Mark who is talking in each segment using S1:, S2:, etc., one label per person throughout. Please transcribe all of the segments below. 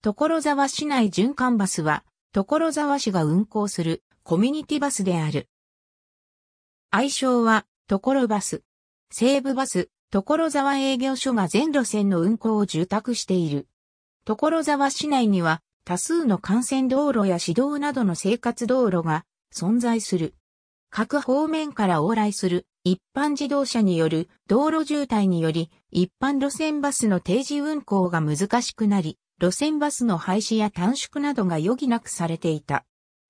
S1: 所沢市内循環バスは、所沢市が運行するコミュニティバスである。愛称は、所バス。西部バス、所沢営業所が全路線の運行を受託している。所沢市内には、多数の幹線道路や市道などの生活道路が存在する。各方面から往来する一般自動車による道路渋滞により一般路線バスの定時運行が難しくなり、路線バスの廃止や短縮などが余儀なくされていた。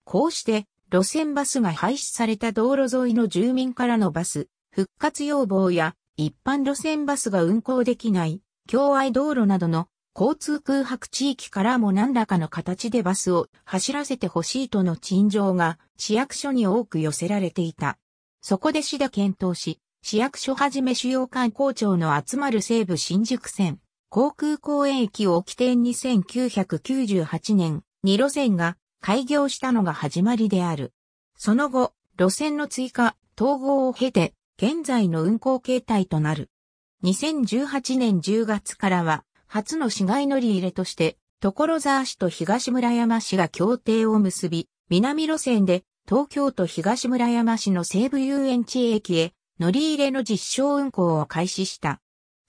S1: こうして、路線バスが廃止された道路沿いの住民からのバス、復活要望や、一般路線バスが運行できない、境愛道路などの交通空白地域からも何らかの形でバスを走らせてほしいとの陳情が市役所に多く寄せられていた。そこで市で検討し、市役所はじめ主要観光庁の集まる西部新宿線、航空公園駅を起点に1998年、に路線が開業したのが始まりである。その後、路線の追加、統合を経て、現在の運行形態となる。2018年10月からは、初の市街乗り入れとして、所沢市と東村山市が協定を結び、南路線で東京都東村山市の西部遊園地駅へ乗り入れの実証運行を開始した。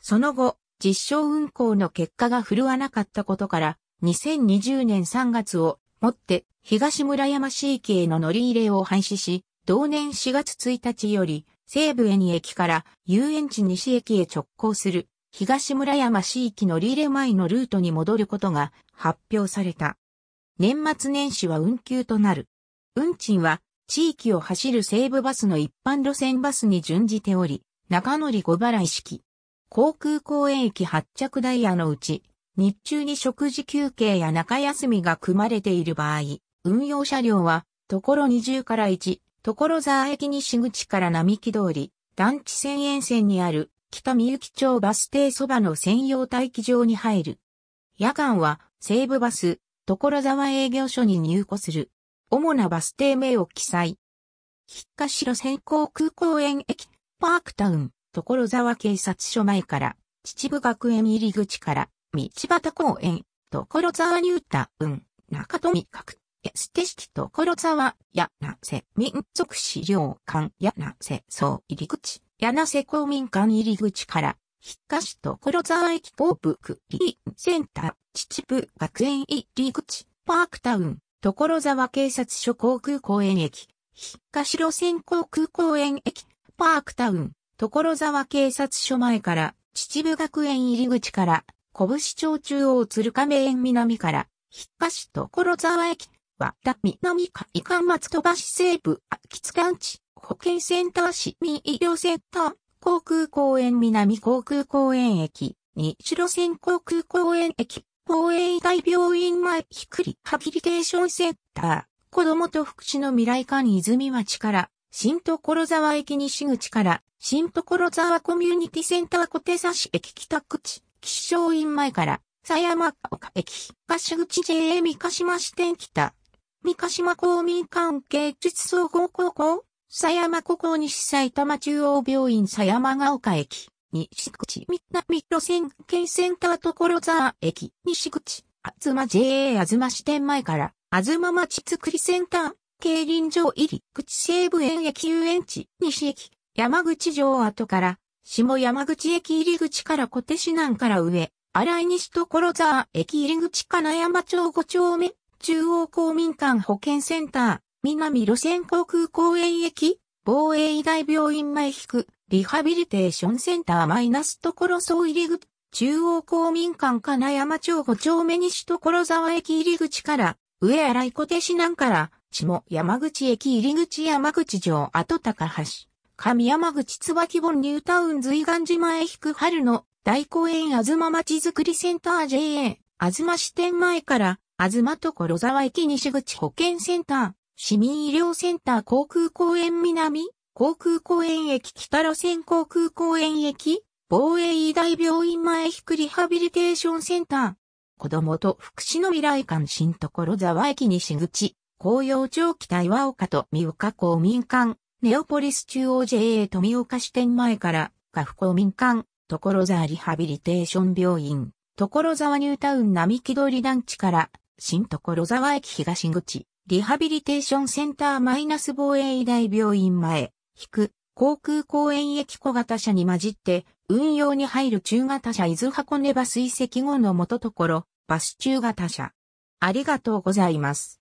S1: その後、実証運行の結果が振るわなかったことから、2020年3月をもって東村山市駅への乗り入れを廃止し、同年4月1日より西武ニ駅から遊園地西駅へ直行する東村山市域乗り入れ前のルートに戻ることが発表された。年末年始は運休となる。運賃は地域を走る西武バスの一般路線バスに準じており、中乗り小払い式。航空公園駅発着ダイヤのうち、日中に食事休憩や中休みが組まれている場合、運用車両は、ところ20から1、所沢駅西口から並木通り、団地線沿線にある北三幸町バス停そばの専用待機場に入る。夜間は西武バス、所沢営業所に入庫する。主なバス停名を記載。引っかし路線航空公園駅、パークタウン、所沢警察署前から、秩父学園入り口から、道端公園、所沢ニュータウン、中富角、エステ式所沢、柳瀬民族資料館、柳瀬総入り口、柳瀬公民館入り口から、筆下市所沢駅ー部区リーセンター、秩父学園入り口、パークタウン、所沢警察署航空公園駅、筆下市路線航空公園駅、パークタウン、所沢警察署前から、秩父学園入り口から、拳町中央鶴亀園南から、引っ越し所沢駅、和田南海間松戸橋西部、秋津館地、保健センター市民医療センター、航空公園南航空公園駅、西路線航空公園駅、防衛医大病院前ひっくりハビリテーションセンター、子供と福祉の未来館泉町から、新所沢駅西口から、新所沢コミュニティセンター小手差し駅北口、吉祥院前から、狭山岡駅、東口 JA 三ヶ島支店北、三ヶ島公民館芸術総合高校、狭山高校西埼玉中央病院狭山が丘駅、西口南路線県センター所沢駅、西口、あずま JA あずま支店前から、あずま町づくりセンター、競輪場入り、口西武園駅遊園地、西駅、山口城跡から、下山口駅入り口から小手市南から上、荒井西所沢駅入り口金山町五丁目、中央公民館保健センター、南路線航空公園駅、防衛医大病院前引く、リハビリテーションセンターマイナス所総入り口、中央公民館金山町五丁目西所沢駅入り口から、上荒井小手市南から、地も山口駅入口山口城跡高橋。上山口椿本ニュータウン随岩島へ引く春の大公園あずま町づくりセンター JA、あずま支店前から、あずま所沢駅西口保健センター、市民医療センター航空公園南、航空公園駅北路線航空公園駅、防衛医大病院前引くリハビリテーションセンター、子供と福祉の未来館新所沢駅西口、紅葉町北岩岡と三岡公民館、ネオポリス中央 JA 富岡支店前から、家父公民館、所沢リハビリテーション病院、所沢ニュータウン並木通り団地から、新所沢駅東口、リハビリテーションセンターマイナス防衛医大病院前、引く、航空公園駅小型車に混じって、運用に入る中型車伊豆箱根バス遺跡後の元ろ、バス中型車。ありがとうございます。